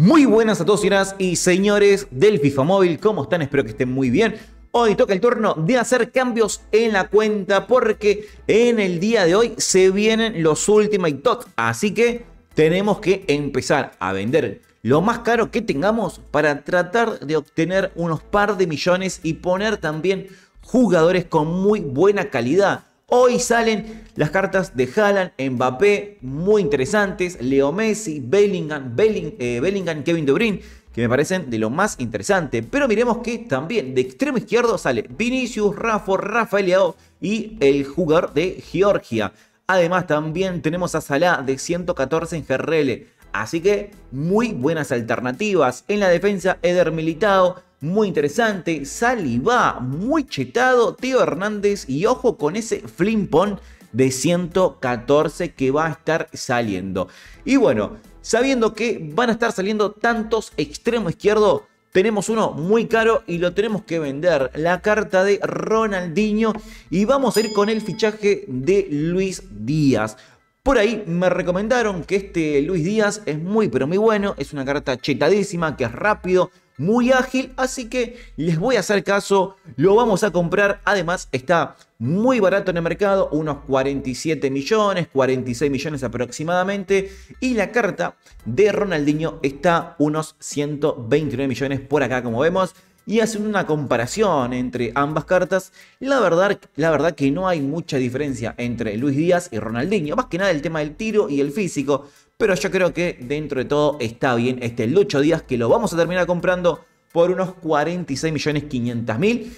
Muy buenas a todos, señoras y señores del FIFA Móvil. ¿Cómo están? Espero que estén muy bien. Hoy toca el turno de hacer cambios en la cuenta porque en el día de hoy se vienen los Ultimate Tots. Así que tenemos que empezar a vender lo más caro que tengamos para tratar de obtener unos par de millones y poner también jugadores con muy buena calidad. Hoy salen las cartas de Haaland, Mbappé, muy interesantes, Leo Messi, Bellingham, eh, Bellingham, Kevin De Bruyne, que me parecen de lo más interesante. Pero miremos que también de extremo izquierdo sale Vinicius, Rafa, Rafael Leao y el jugador de Georgia. Además también tenemos a Salah de 114 en GRL. Así que muy buenas alternativas. En la defensa, Eder Militao, muy interesante. va, muy chetado. Tío Hernández y ojo con ese flimpón de 114 que va a estar saliendo. Y bueno, sabiendo que van a estar saliendo tantos extremo izquierdo, tenemos uno muy caro y lo tenemos que vender. La carta de Ronaldinho y vamos a ir con el fichaje de Luis Díaz. Por ahí me recomendaron que este Luis Díaz es muy pero muy bueno, es una carta chetadísima, que es rápido, muy ágil, así que les voy a hacer caso, lo vamos a comprar, además está muy barato en el mercado, unos 47 millones, 46 millones aproximadamente, y la carta de Ronaldinho está unos 129 millones por acá como vemos, y haciendo una comparación entre ambas cartas, la verdad, la verdad que no hay mucha diferencia entre Luis Díaz y Ronaldinho, más que nada el tema del tiro y el físico, pero yo creo que dentro de todo está bien este Lucho Díaz que lo vamos a terminar comprando por unos 46.500.000. millones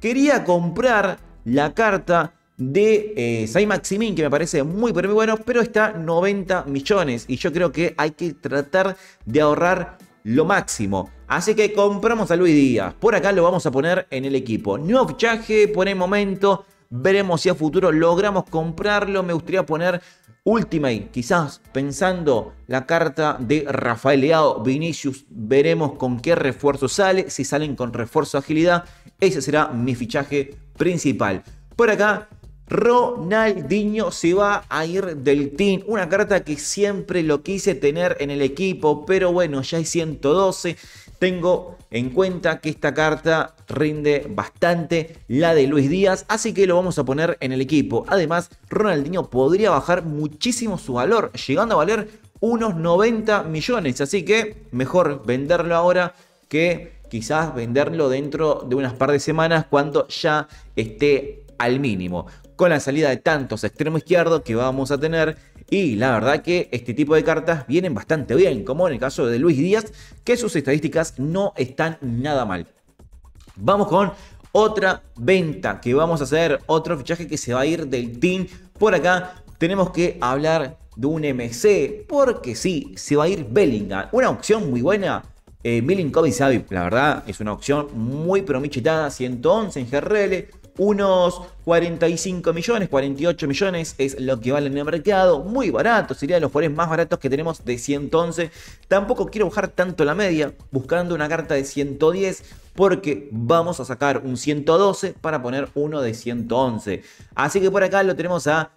Quería comprar la carta de eh, Maximin, que me parece muy, pero muy bueno, pero está 90 millones. Y yo creo que hay que tratar de ahorrar lo máximo. Así que compramos a Luis Díaz. Por acá lo vamos a poner en el equipo. no fichaje por el momento. Veremos si a futuro logramos comprarlo. Me gustaría poner Ultimate, quizás pensando la carta de Rafael Vinicius, veremos con qué refuerzo sale, si salen con refuerzo agilidad, ese será mi fichaje principal. Por acá Ronaldinho se va a ir del team. Una carta que siempre lo quise tener en el equipo, pero bueno, ya hay 112. Tengo en cuenta que esta carta rinde bastante la de Luis Díaz, así que lo vamos a poner en el equipo. Además, Ronaldinho podría bajar muchísimo su valor, llegando a valer unos 90 millones. Así que mejor venderlo ahora que quizás venderlo dentro de unas par de semanas cuando ya esté al mínimo con la salida de tantos extremo izquierdo que vamos a tener. Y la verdad que este tipo de cartas vienen bastante bien, como en el caso de Luis Díaz, que sus estadísticas no están nada mal. Vamos con otra venta que vamos a hacer, otro fichaje que se va a ir del team por acá. Tenemos que hablar de un MC, porque sí, se va a ir Bellingham. Una opción muy buena. Eh, Milinkovic la verdad, es una opción muy promichitada. 111 en GRL unos 45 millones, 48 millones es lo que vale en el mercado. Muy barato, sería de los jugadores más baratos que tenemos de 111. Tampoco quiero bajar tanto la media buscando una carta de 110 porque vamos a sacar un 112 para poner uno de 111. Así que por acá lo tenemos a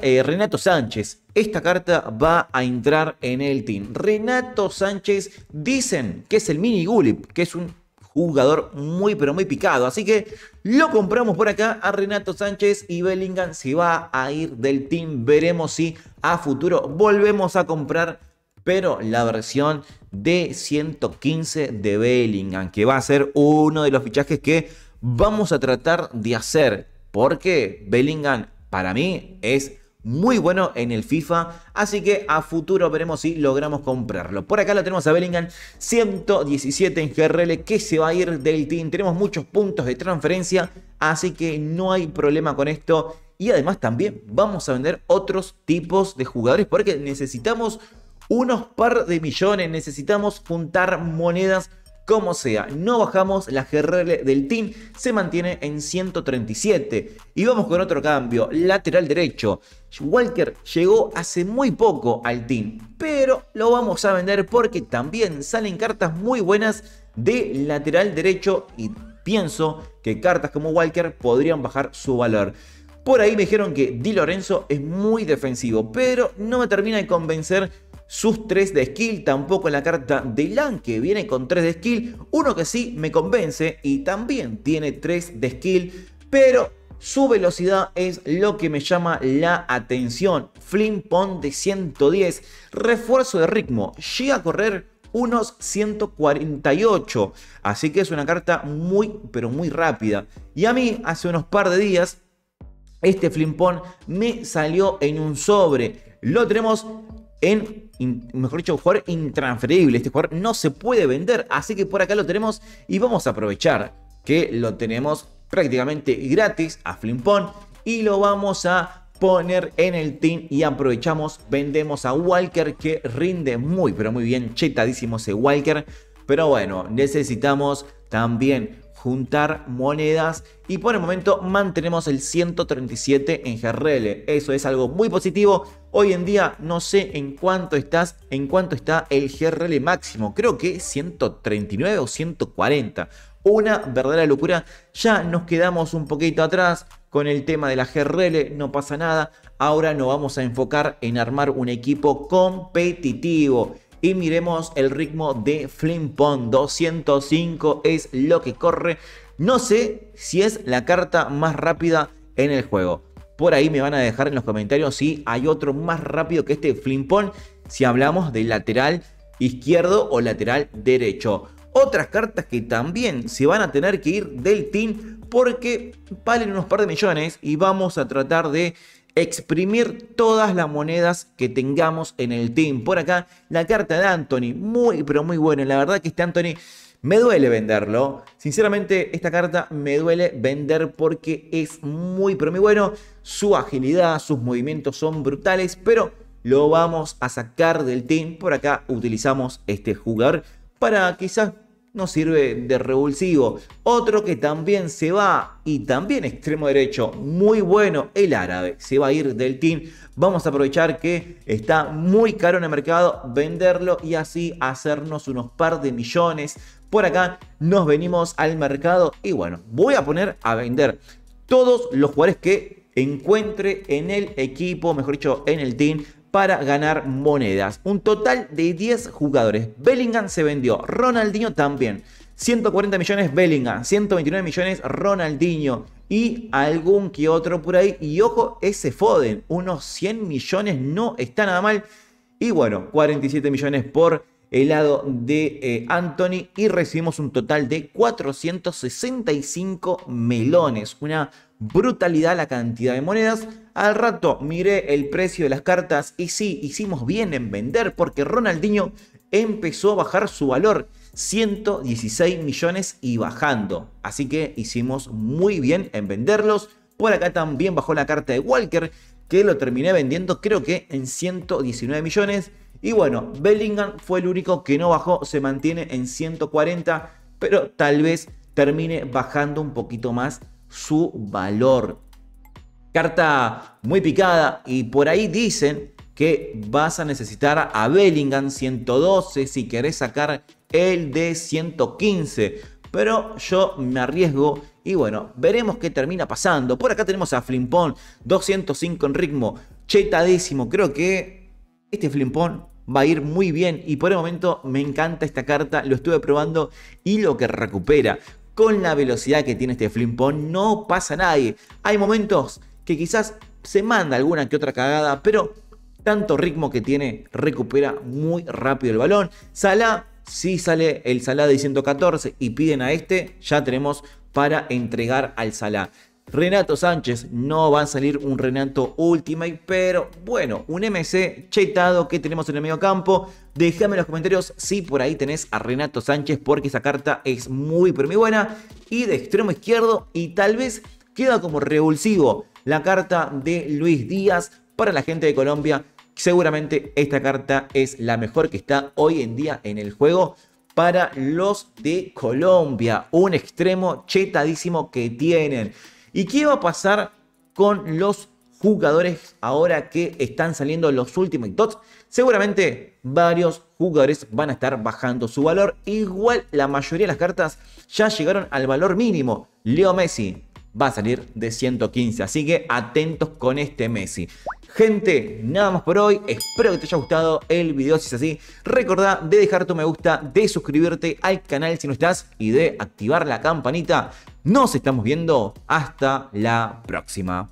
eh, Renato Sánchez. Esta carta va a entrar en el team. Renato Sánchez dicen que es el mini Gulip, que es un jugador muy pero muy picado. Así que lo compramos por acá a Renato Sánchez y Bellingham se va a ir del team. Veremos si a futuro volvemos a comprar, pero la versión de 115 de Bellingham, que va a ser uno de los fichajes que vamos a tratar de hacer. Porque Bellingham para mí es muy bueno en el FIFA, así que a futuro veremos si logramos comprarlo. Por acá lo tenemos a Bellingham, 117 en GRL, que se va a ir del team. Tenemos muchos puntos de transferencia, así que no hay problema con esto. Y además también vamos a vender otros tipos de jugadores, porque necesitamos unos par de millones, necesitamos juntar monedas como sea, no bajamos la GRL del team, se mantiene en 137. Y vamos con otro cambio, lateral derecho. Walker llegó hace muy poco al team, pero lo vamos a vender porque también salen cartas muy buenas de lateral derecho y pienso que cartas como Walker podrían bajar su valor. Por ahí me dijeron que Di Lorenzo es muy defensivo, pero no me termina de convencer sus 3 de skill, tampoco en la carta de Lan que viene con 3 de skill, uno que sí me convence y también tiene 3 de skill, pero su velocidad es lo que me llama la atención. Flimpon de 110, refuerzo de ritmo, llega a correr unos 148, así que es una carta muy pero muy rápida. Y a mí hace unos par de días este Flimpon me salió en un sobre. Lo tenemos en mejor dicho, un jugador intransferible. Este jugador no se puede vender, así que por acá lo tenemos y vamos a aprovechar que lo tenemos prácticamente gratis a Flimpón y lo vamos a poner en el team y aprovechamos, vendemos a Walker que rinde muy pero muy bien, chetadísimo ese Walker, pero bueno, necesitamos también juntar monedas y por el momento mantenemos el 137 en GRL, eso es algo muy positivo, Hoy en día no sé en cuánto estás, en cuánto está el GRL máximo. Creo que 139 o 140. Una verdadera locura. Ya nos quedamos un poquito atrás con el tema de la GRL, no pasa nada. Ahora nos vamos a enfocar en armar un equipo competitivo. Y miremos el ritmo de Flimpon. 205 es lo que corre. No sé si es la carta más rápida en el juego. Por ahí me van a dejar en los comentarios si hay otro más rápido que este Flimpón, si hablamos de lateral izquierdo o lateral derecho. Otras cartas que también se van a tener que ir del team porque valen unos par de millones y vamos a tratar de exprimir todas las monedas que tengamos en el team. Por acá la carta de Anthony, muy pero muy buena. La verdad que este Anthony me duele venderlo. Sinceramente, esta carta me duele vender porque es muy, pero muy bueno. Su agilidad, sus movimientos son brutales, pero lo vamos a sacar del team. Por acá utilizamos este jugar para quizás nos sirve de revulsivo. Otro que también se va y también extremo derecho, muy bueno, el árabe, se va a ir del team. Vamos a aprovechar que está muy caro en el mercado, venderlo y así hacernos unos par de millones por acá, nos venimos al mercado y bueno, voy a poner a vender todos los jugadores que encuentre en el equipo, mejor dicho, en el team para ganar monedas. Un total de 10 jugadores. Bellingham se vendió, Ronaldinho también. 140 millones Bellingham, 129 millones Ronaldinho y algún que otro por ahí. Y ojo, ese Foden, unos 100 millones no está nada mal. Y bueno, 47 millones por el lado de eh, Anthony y recibimos un total de 465 melones. Una brutalidad la cantidad de monedas. Al rato miré el precio de las cartas y sí, hicimos bien en vender porque Ronaldinho empezó a bajar su valor. 116 millones y bajando. Así que hicimos muy bien en venderlos. Por acá también bajó la carta de Walker, que lo terminé vendiendo creo que en 119 millones. Y bueno, Bellingham fue el único que no bajó, se mantiene en 140, pero tal vez termine bajando un poquito más su valor. Carta muy picada y por ahí dicen que vas a necesitar a Bellingham 112 si querés sacar el de 115. Pero yo me arriesgo y bueno, veremos qué termina pasando. Por acá tenemos a Flimpón, 205 en ritmo, cheta Creo que este Flimpón va a ir muy bien y por el momento me encanta esta carta, lo estuve probando y lo que recupera con la velocidad que tiene este Flimpón no pasa nadie. Hay momentos que quizás se manda alguna que otra cagada, pero tanto ritmo que tiene recupera muy rápido el balón. Salah, si sale el Salah de 114 y piden a este, ya tenemos para entregar al Salah. Renato Sánchez, no va a salir un Renato Ultimate, pero bueno, un MC chetado que tenemos en el medio campo. Déjame en los comentarios si por ahí tenés a Renato Sánchez, porque esa carta es muy, pero muy buena. Y de extremo izquierdo, y tal vez queda como revulsivo la carta de Luis Díaz para la gente de Colombia. Seguramente esta carta es la mejor que está hoy en día en el juego para los de Colombia. Un extremo chetadísimo que tienen. ¿Y qué va a pasar con los jugadores ahora que están saliendo los últimos Dots? Seguramente varios jugadores van a estar bajando su valor. Igual la mayoría de las cartas ya llegaron al valor mínimo. Leo Messi, va a salir de 115. Así que atentos con este Messi. Gente, nada más por hoy. Espero que te haya gustado el video. Si es así, recordá de dejar tu me gusta, de suscribirte al canal si no estás y de activar la campanita. Nos estamos viendo. Hasta la próxima.